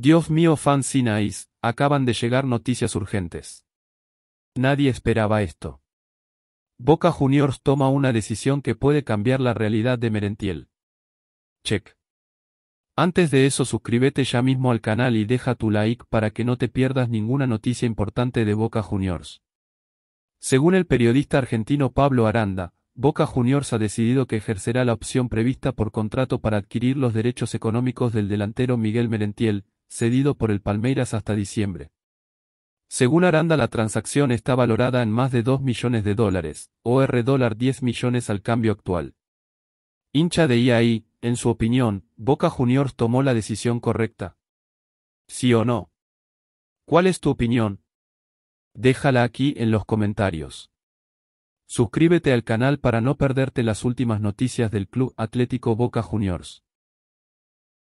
Dios mío fans Sinaís, acaban de llegar noticias urgentes. Nadie esperaba esto. Boca Juniors toma una decisión que puede cambiar la realidad de Merentiel. Check. Antes de eso suscríbete ya mismo al canal y deja tu like para que no te pierdas ninguna noticia importante de Boca Juniors. Según el periodista argentino Pablo Aranda, Boca Juniors ha decidido que ejercerá la opción prevista por contrato para adquirir los derechos económicos del delantero Miguel Merentiel, cedido por el Palmeiras hasta diciembre. Según Aranda la transacción está valorada en más de 2 millones de dólares, o R dólar millones al cambio actual. Hincha de IAI, en su opinión, Boca Juniors tomó la decisión correcta. ¿Sí o no? ¿Cuál es tu opinión? Déjala aquí en los comentarios. Suscríbete al canal para no perderte las últimas noticias del Club Atlético Boca Juniors.